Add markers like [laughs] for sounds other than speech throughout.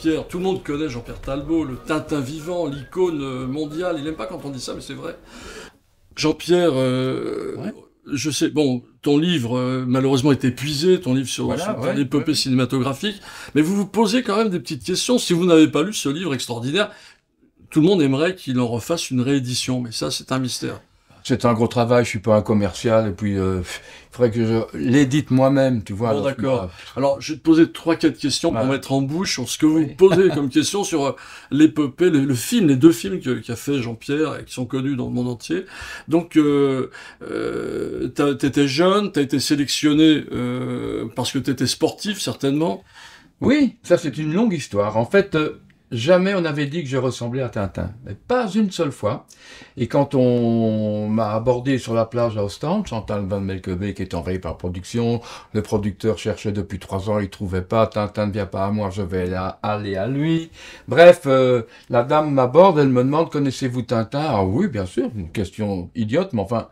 pierre tout le monde connaît Jean-Pierre Talbot, le Tintin vivant, l'icône euh, mondiale. Il n'aime pas quand on dit ça, mais c'est vrai. Jean-Pierre, euh, je sais, bon, ton livre euh, malheureusement est épuisé, ton livre sur, l'épopée cinématographique, mais vous vous posez quand même des petites questions. Si vous n'avez pas lu ce livre extraordinaire, tout le monde aimerait qu'il en refasse une réédition, mais ça c'est un mystère c'est un gros travail, je suis pas un commercial, et puis euh, il faudrait que je l'édite moi-même, tu vois. Bon, d'accord. alors, je vais te poser trois, quatre questions pour mettre en bouche sur ce que vous posez [laughs] comme question sur euh, l'épopée, le, film, les deux films qu'a fait Jean-Pierre et qui sont connus dans le monde entier. Donc, euh, étais euh, t'étais jeune, as été sélectionné parce que tu étais sportif, certainement. Oui, ça c'est une longue histoire. En fait, Jamais on avait dit que je ressemblais à Tintin, mais pas une seule fois. Et quand on m'a abordé sur la plage à Ostende, Chantal Van Melkebeek est envoyé par production, le producteur cherchait depuis trois ans, il trouvait pas, Tintin ne vient pas à moi, je vais aller à lui. Bref, euh, la dame m'aborde, elle me demande, connaissez-vous Tintin Ah oui, bien sûr, une question idiote, mais enfin...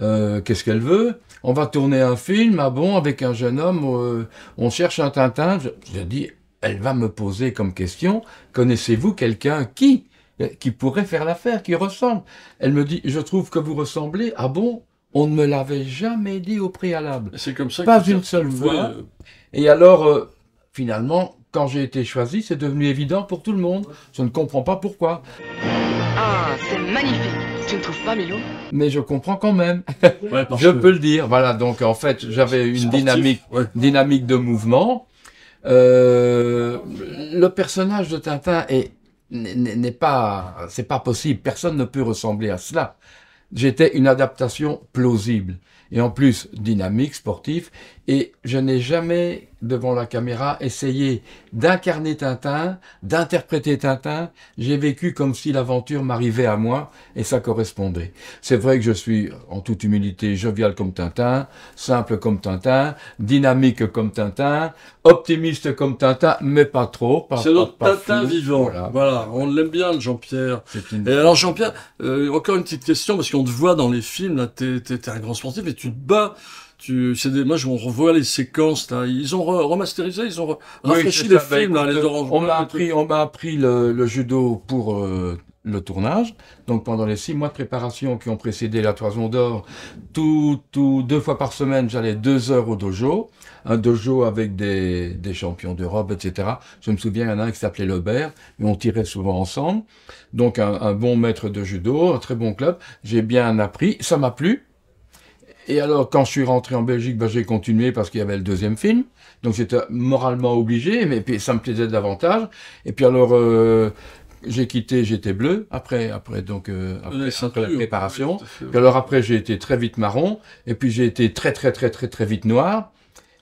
Euh, qu'est-ce qu'elle veut On va tourner un film, ah bon, avec un jeune homme, euh, on cherche un Tintin. Je dit, elle va me poser comme question, connaissez-vous quelqu'un qui euh, qui pourrait faire l'affaire, qui ressemble Elle me dit, je trouve que vous ressemblez. Ah bon On ne me l'avait jamais dit au préalable. C'est comme ça. Pas une seule fois. Euh, Et alors, euh, finalement, quand j'ai été choisi, c'est devenu évident pour tout le monde. Je ne comprends pas pourquoi. Ah, c'est magnifique. Tu ne trouves pas, Milo Mais je comprends quand même. [laughs] je peux le dire. Voilà, donc en fait, j'avais une dynamique, dynamique de mouvement euh, le personnage de Tintin n'est pas, c'est pas possible. Personne ne peut ressembler à cela. J'étais une adaptation plausible et en plus dynamique, sportif et je n'ai jamais, devant la caméra, essayé d'incarner Tintin, d'interpréter Tintin. J'ai vécu comme si l'aventure m'arrivait à moi et ça correspondait. C'est vrai que je suis, en toute humilité, jovial comme Tintin, simple comme Tintin, dynamique comme Tintin, optimiste comme Tintin, mais pas trop. C'est notre Tintin vivant. Voilà, on l'aime bien, Jean-Pierre. Et alors, Jean-Pierre, euh, encore une petite question, parce qu'on te voit dans les films, là, t'es un grand sportif et tu te bats tu, moi, je, revois les séquences. Ils ont remasterisé, ils ont rafraîchi les films, là, les On m'a appris, on m'a appris le, judo pour euh, le tournage. Donc pendant les six mois de préparation qui ont précédé la Toison d'Or, tout, tout, deux fois par semaine, j'allais deux heures au dojo. Un dojo avec des, des champions d'Europe, etc. Je me souviens, il y en a un qui s'appelait Lebert, et on tirait souvent ensemble. Donc un, un, bon maître de judo, un très bon club. J'ai bien appris, ça m'a plu. Et alors, quand je suis rentré en Belgique, ben, j'ai continué parce qu'il y avait le deuxième film. Donc, j'étais moralement obligé, mais puis, ça me plaisait davantage. Et puis alors, euh, j'ai quitté, j'étais bleu après, après donc euh, après, la préparation. puis alors après, j'ai été très vite marron, et puis j'ai été très très très très très vite noir.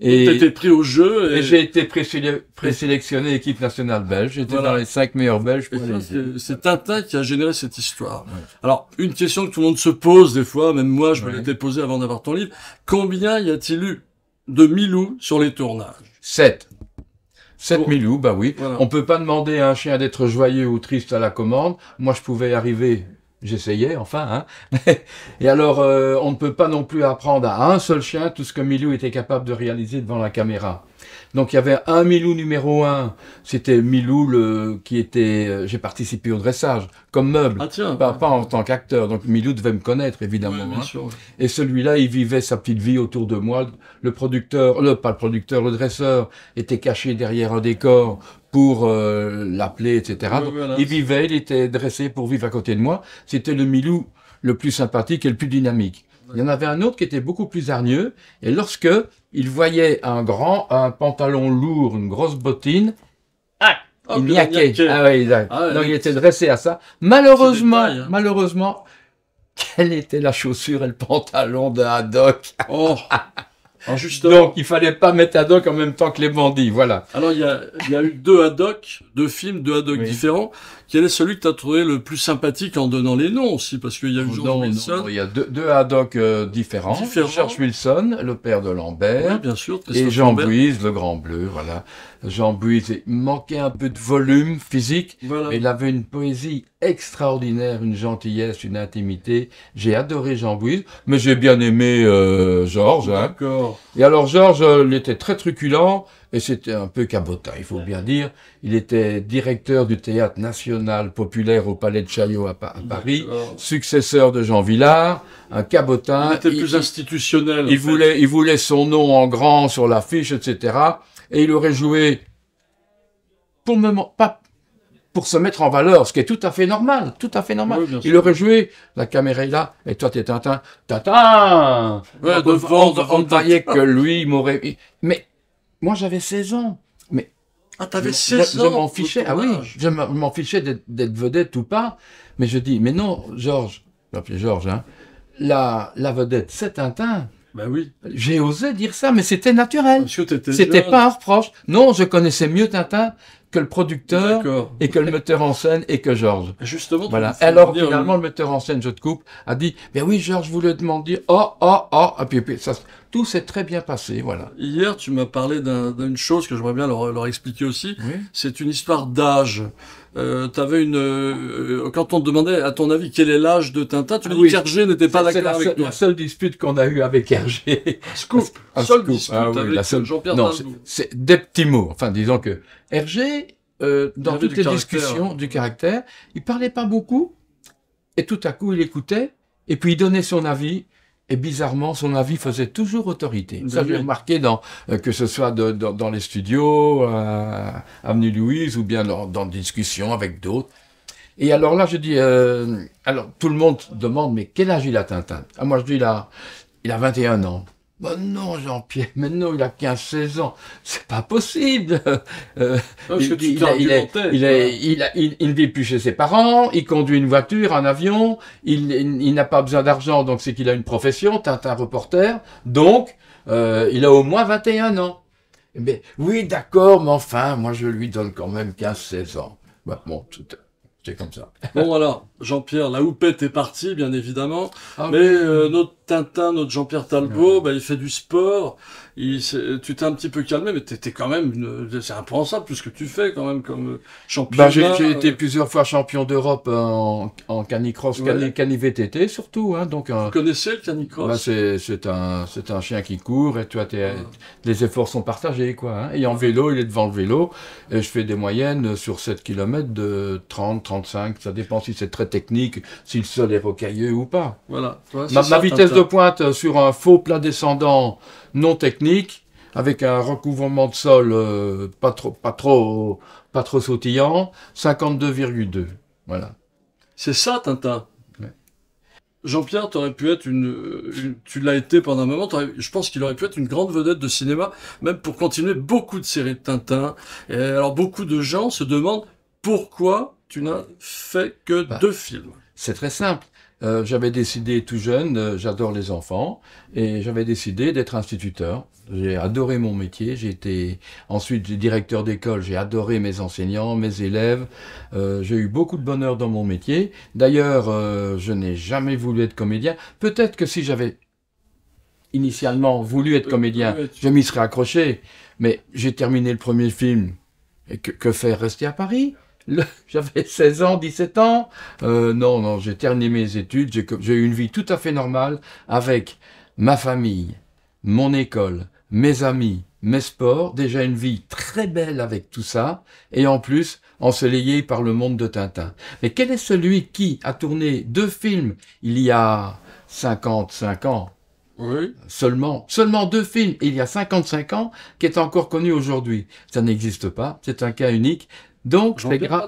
Et pris au jeu. Et, j'ai été présélectionné équipe nationale belge. J'étais dans les cinq meilleurs belges. C'est Tintin qui a généré cette histoire. Alors, une question que tout le monde se pose des fois, même moi, je me l'étais posée avant d'avoir ton livre. Combien y a-t-il eu de Milou sur les tournages Sept. 7000 Milou, bah oui. On peut pas demander à un chien d'être joyeux ou triste à la commande. Moi, je pouvais arriver J'essayais, enfin. Hein [laughs] et alors, euh, on ne peut pas non plus apprendre à un seul chien tout ce que Milou était capable de réaliser devant la caméra. Donc il y avait un Milou numéro un, c'était Milou le, qui était, euh, j'ai participé au dressage comme meuble, ah, pas, en tant qu'acteur. Donc Milou devait me connaître évidemment. Hein. Et celui-là, il vivait sa petite vie autour de moi. Le producteur, le pas le producteur, le dresseur était caché derrière un décor pour euh, l'appeler, etc. Il Vivait, il était dressé pour vivre à côté de moi. C'était le Milou le plus sympathique et le plus dynamique. Il y en avait un autre qui était beaucoup plus hargneux. Et lorsque il voyait un grand, un pantalon lourd, une grosse bottine, ah, oh, il niaquait. Ah, ah oui, Donc il était dressé à ça. Malheureusement, hein. malheureusement, quelle était la chaussure et le pantalon de Haddock Oh [laughs] Donc il fallait pas mettre Haddock en même temps que les bandits, voilà. Alors il y a, y a, eu deux Haddock, deux films, deux Haddock différents. Quel est celui que tu as trouvé le plus sympathique en donnant les noms aussi Parce qu'il y a eu oh, George Wilson. il y a deux, deux Haddock euh, différents. différents. George Wilson, le père de Lambert. bien sûr. Et Jean le grand bleu, voilà. Jean Bouise, manquait un peu de volume physique, mais il avait une poésie extraordinaire, une gentillesse, une intimité. J'ai adoré Jean Bouise, mais j'ai bien aimé euh, Georges. Hein. D'accord. Et alors Georges, euh, il était très truculent et c'était un peu cabotin, il faut bien dire. Il était directeur du théâtre national populaire au Palais de Chaillot à, Paris, successeur de Jean Villard, un cabotin. Il était plus institutionnel. Il, voulait, il voulait son nom en grand sur l'affiche, etc. Et il aurait joué, pour le pas, pour se mettre en valeur, ce qui est tout à fait normal, tout à fait normal. il aurait joué, la caméra est là, et toi t'es Tintin, Tintin ouais, on, ne voyait que lui m'aurait... Mais moi j'avais 16 ans, mais... Ah, t'avais 16 ans Je m'en fichais, ah oui, je m'en fichais d'être vedette ou pas, mais je dis, mais non, Georges, je Georges, hein, la, la vedette c'est Tintin, ben oui. J'ai osé dire ça, mais c'était naturel. C'était pas un reproche. Non, je connaissais mieux Tintin que le producteur et que le metteur en scène et que Georges. Ah, justement. Voilà. Alors finalement, euh, le metteur en scène, je te coupe, a dit, ben oui, Georges, vous le demandez, Oh, oh, oh. Et ah, puis, ça, tout s'est très bien passé, voilà. Hier, tu m'as parlé d'une chose que j'aimerais bien leur, expliquer aussi. C'est une histoire d'âge. Euh, avais une, euh, quand on te demandait, à ton avis, quel est l'âge de Tintin, tu ah disais. qu'Hergé n'était pas d'accord avec la seule dispute qu'on a eue avec Hergé. Scoop. Un ah seule dispute oui, Non, c'est des petits mots. Enfin, disons que Hergé, euh, dans toutes les discussions du caractère, il parlait pas beaucoup, et tout à coup, il écoutait, et puis il donnait son avis, et bizarrement, son avis faisait toujours autorité. Vous ben avez remarqué euh, que ce soit dans les studios, euh, Avenue Louise, ou bien dans, des discussions avec d'autres. Et alors là, je dis, euh, alors tout le monde demande, mais quel âge il a Tintin ah, Moi, je dis, il a 21 ans. Bah non, Jean-Pierre, [laughs] maintenant il a 15-16 ans, c'est pas possible. [laughs] Euh, ah, il, il, il, vit plus chez ses parents, il conduit une voiture, un avion, il, n'a pas besoin d'argent, donc c'est qu'il a une profession, t'as un reporter, donc euh, il a au moins 21 ans. Mais oui, d'accord, mais enfin, moi je lui donne quand même 15-16 ans. Bah, bon, tout, comme ça. bon voilà, Jean-Pierre, la houppette est partie, bien évidemment. Ah mais euh, notre Tintin, notre Jean-Pierre Talbot, bah, il fait du sport tu t'es un petit peu calmé, mais t'étais quand même, c'est impensable tout ce que tu fais quand même comme euh, champion. Bah, j'ai été plusieurs fois champion d'Europe euh, en, en canicross, ouais. surtout. Hein, donc, euh, Vous le canicross bah, C'est un, chien qui court et toi, ouais. Ah. les efforts sont partagés. quoi. Hein. et en vélo, il est devant le vélo et je fais des moyennes sur 7 km de 30, 35. Ça dépend si c'est très technique, si le sol est rocailleux ou pas. Voilà. ma, ma vitesse de pointe sur un faux plat descendant non technique, avec un recouvrement de sol euh, pas, trop, pas, trop, pas trop sautillant, 52,2. Voilà. C'est ça, Tintin. Jean-Pierre, t'aurais pu être euh, une, tu l'as été pendant un moment. Je pense qu'il aurait pu être une grande vedette de cinéma, même pour continuer beaucoup de séries de Tintin. Et alors beaucoup de gens se demandent pourquoi tu n'as fait que bah, deux films. C'est très simple. Euh, j'avais décidé tout jeune, euh, j'adore les enfants, et j'avais décidé d'être instituteur. J'ai adoré mon métier, j'ai été ensuite directeur d'école, j'ai adoré mes enseignants, mes élèves, euh, j'ai eu beaucoup de bonheur dans mon métier. D'ailleurs, je n'ai jamais voulu être comédien. Peut-être que si j'avais initialement voulu être comédien, je m'y serais accroché, mais j'ai terminé le premier film. Et que faire Rester à Paris [laughs] j'avais 16 ans, 17 ans. Euh, non, non, j'ai terminé mes études, j'ai eu une vie tout à fait normale avec ma famille, mon école, mes amis, mes sports, déjà une vie très belle avec tout ça, et en plus ensoleillée par le monde de Tintin. Mais quel est celui qui a tourné deux films il y a 55 ans oui. Seulement, seulement deux films il y a 55 ans qui est encore connu aujourd'hui. Ça n'existe pas, c'est un cas unique. Donc,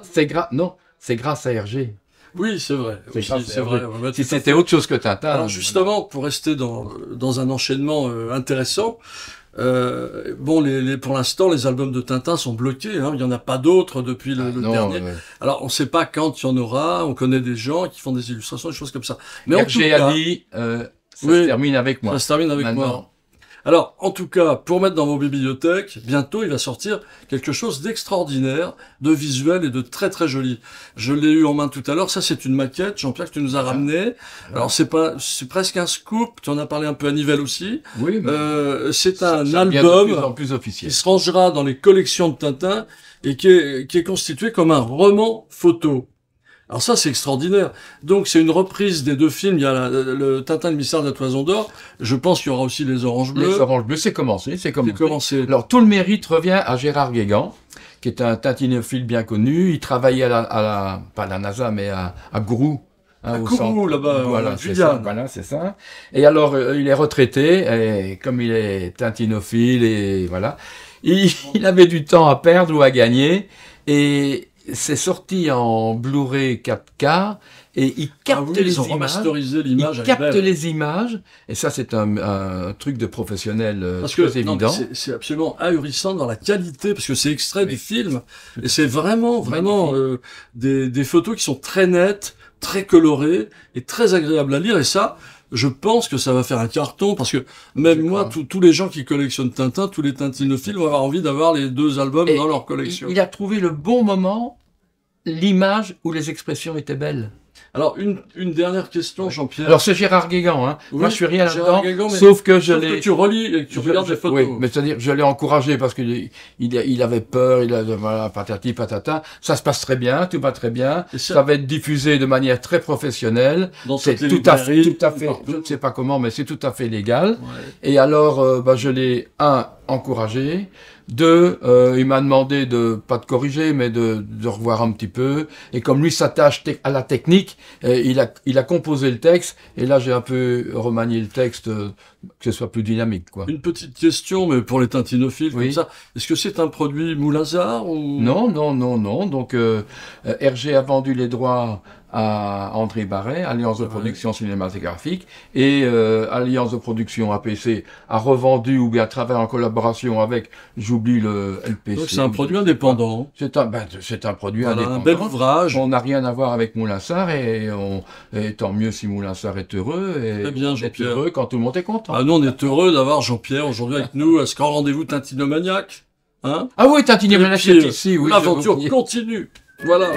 c'est grâce, non, non, grâce à Hergé. Oui, c'est vrai. C'est vrai. si c'était autre chose que Tintin. Alors euh, justement, pour rester dans, dans un enchaînement euh, intéressant, euh, bon, les, pour l'instant, les albums de Tintin sont bloqués. Hein, il n'y en a pas d'autres depuis le, ah, dernier. Alors, on ne sait pas quand il y en aura. On connaît des gens qui font des illustrations, des choses comme ça. Mais Hergé a dit, euh, ça se termine avec moi. Ça se termine avec moi. Alors, en tout cas, pour mettre dans vos bibliothèques, bientôt il va sortir quelque chose d'extraordinaire, de visuel et de très très joli. Je l'ai eu en main tout à l'heure. Ça, c'est une maquette, Jean-Pierre, que tu nous as ah. ramené. Ah. Alors, c'est pas, c'est presque un scoop. Tu en as parlé un peu à Nivelle aussi. Oui, euh, c'est un album plus plus officiel. qui se rangera dans les collections de Tintin et qui est constitué comme un roman photo. Alors ça, c'est extraordinaire. Donc c'est une reprise des deux films. Il y a le Tintin de mystère de la Toison d'Or. Je pense qu'il y aura aussi les Oranges Bleues. Les Oranges Bleues, c'est commencé, c'est commencé. Alors tout le mérite revient à Gérard Guégan, qui est un tintinophile bien connu. Il travaillait à la, à pas à la NASA, mais à, à Gourou. Hein, là-bas, voilà, c'est ça, voilà, ça. Et alors, euh, il est retraité, et comme il est tintinophile, et voilà, il, [laughs] il avait du temps à perdre ou à gagner, et c'est sorti en Blu-ray 4K et ils ah captent les ils ont images. l'image. Ils captent les images et ça c'est un, truc de professionnel euh, parce que, évident. C'est absolument ahurissant dans la qualité parce que c'est extrait du film et c'est vraiment vraiment euh, des, des photos qui sont très nettes, très colorées et très agréables à lire et ça je pense que ça va faire un carton parce que même moi, tous les gens qui collectionnent Tintin, tous les Tintinophiles vont avoir envie d'avoir les deux albums dans leur collection. Il a trouvé le bon moment, l'image où les expressions étaient belles. Alors, une, une dernière question, Jean-Pierre. Alors, c'est Gérard Guégan, hein. Moi, je suis rien là-dedans, sauf que je l'ai... tu relis et tu regardes les photos. Oui, mais c'est-à-dire, je l'ai encouragé parce qu'il il, il avait peur, il a voilà, patati patata. Ça se passe très bien, tout va très bien. Ça... va être diffusé de manière très professionnelle. C'est tout à fait, tout à fait, je ne sais pas comment, mais c'est tout à fait légal. Et alors, euh, bah, je l'ai, un, encouragé. Deux, euh, il m'a demandé de, pas de corriger, mais de, revoir un petit peu. Et comme lui s'attache à la technique, euh, il, a, il a composé le texte. Et là, j'ai un peu remanié le texte, euh, que ce soit plus dynamique. quoi. Une petite question, mais pour les tintinophiles, comme ça. Est-ce que c'est un produit Moulazar ou... Non, non, non, non. Donc, RG a vendu les droits à André Barret, Alliance de production cinématographique, et euh, Alliance de production APC a revendu ou bien a travaillé en collaboration avec, j'oublie le LPC. Donc c'est un produit indépendant. C'est un, ben, c'est un produit indépendant. On n'a rien à voir avec moulinsard et, on, et tant mieux si Moulinsard est heureux et bien, Jean est heureux quand tout le monde est content. Ah, nous on est heureux d'avoir Jean-Pierre aujourd'hui avec nous. Est-ce qu'en rendez-vous Tintinomaniac Hein ah oui, Tintinomaniac est ici, oui. L'aventure continue. Voilà.